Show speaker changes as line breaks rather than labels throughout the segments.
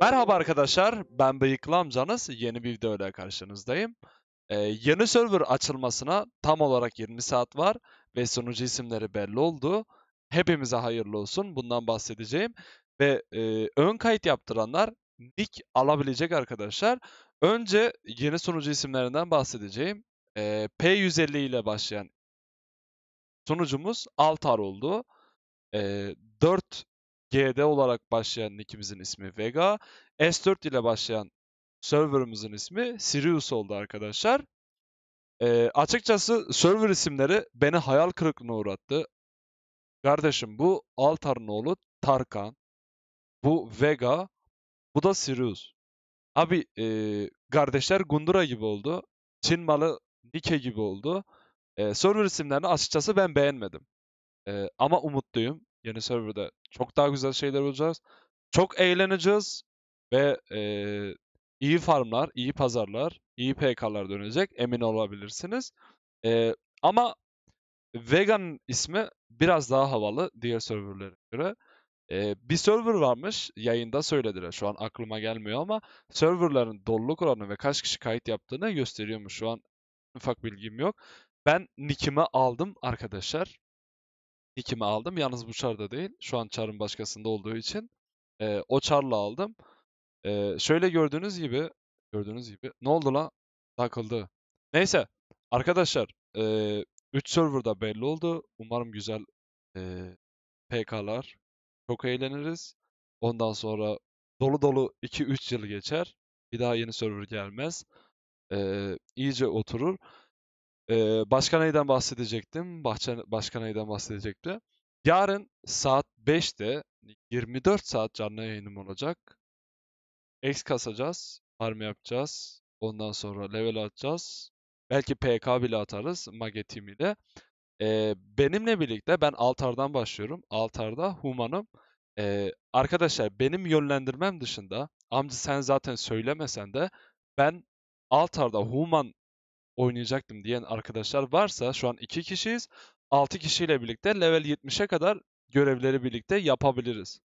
Merhaba arkadaşlar, ben Bıyıklı Amcanız. Yeni bir videoyla karşınızdayım. Ee, yeni server açılmasına tam olarak 20 saat var ve sunucu isimleri belli oldu. Hepimize hayırlı olsun, bundan bahsedeceğim. Ve e, ön kayıt yaptıranlar nick alabilecek arkadaşlar. Önce yeni sunucu isimlerinden bahsedeceğim. E, ee, P150 ile başlayan sunucumuz Altar oldu. E, ee, 4 GD olarak başlayan nickimizin ismi Vega. S4 ile başlayan serverımızın ismi Sirius oldu arkadaşlar. E, açıkçası server isimleri beni hayal kırıklığına uğrattı. Kardeşim bu Altar'ın oğlu Tarkan. Bu Vega. Bu da Sirius. Abi e, kardeşler Gundura gibi oldu. Çin malı Nike gibi oldu. E, server isimlerini açıkçası ben beğenmedim. E, ama umutluyum yeni serverda çok daha güzel şeyler olacağız. Çok eğleneceğiz ve e, iyi farmlar, iyi pazarlar, iyi PK'lar dönecek emin olabilirsiniz. E, ama Vegan ismi biraz daha havalı diğer serverlere göre. Ee, bir server varmış yayında söylediler şu an aklıma gelmiyor ama serverların doluluk oranı ve kaç kişi kayıt yaptığını gösteriyormuş şu an ufak bilgim yok. Ben nickime aldım arkadaşlar nickimi aldım. Yalnız bu çarda değil. Şu an çarın başkasında olduğu için. E, o çarla aldım. E, şöyle gördüğünüz gibi gördüğünüz gibi. Ne oldu lan? Takıldı. Neyse. Arkadaşlar e, serverda belli oldu. Umarım güzel e, PK'lar. Çok eğleniriz. Ondan sonra dolu dolu 2-3 yıl geçer. Bir daha yeni server gelmez. E, iyice oturur. Ee, başka neyden bahsedecektim? Bahçe, başka neyden bahsedecektim? Yarın saat 5'te 24 saat canlı yayınım olacak. X kasacağız. Farm yapacağız. Ondan sonra level atacağız. Belki PK bile atarız Mage Team ile. Ee, benimle birlikte ben altardan başlıyorum. Altarda Human'ım. Ee, arkadaşlar benim yönlendirmem dışında amca sen zaten söylemesen de ben altarda Human oynayacaktım diyen arkadaşlar varsa şu an 2 kişiyiz. 6 kişiyle birlikte level 70'e kadar görevleri birlikte yapabiliriz.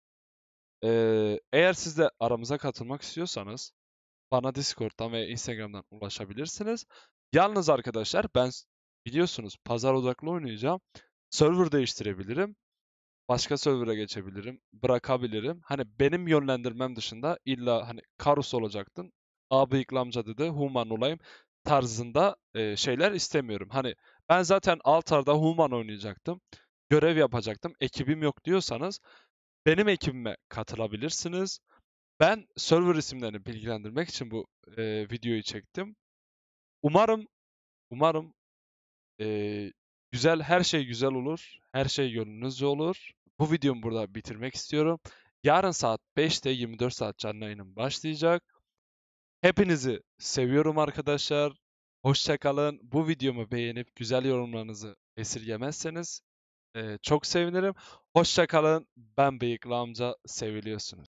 Ee, eğer siz de aramıza katılmak istiyorsanız bana Discord'dan veya Instagram'dan ulaşabilirsiniz. Yalnız arkadaşlar ben biliyorsunuz pazar odaklı oynayacağım. Server değiştirebilirim. Başka server'a geçebilirim. Bırakabilirim. Hani benim yönlendirmem dışında illa hani Karus olacaktın. Abi iklamca dedi. Human olayım tarzında e, şeyler istemiyorum. Hani ben zaten altarda human oynayacaktım. Görev yapacaktım. Ekibim yok diyorsanız benim ekibime katılabilirsiniz. Ben server isimlerini bilgilendirmek için bu e, videoyu çektim. Umarım umarım e, güzel her şey güzel olur. Her şey gönlünüzce olur. Bu videomu burada bitirmek istiyorum. Yarın saat 5'te 24 saat canlı yayınım başlayacak. Hepinizi seviyorum arkadaşlar. Hoşçakalın. Bu videomu beğenip güzel yorumlarınızı esirgemezseniz e, çok sevinirim. Hoşçakalın. Ben Bıyıklı Amca. Seviliyorsunuz.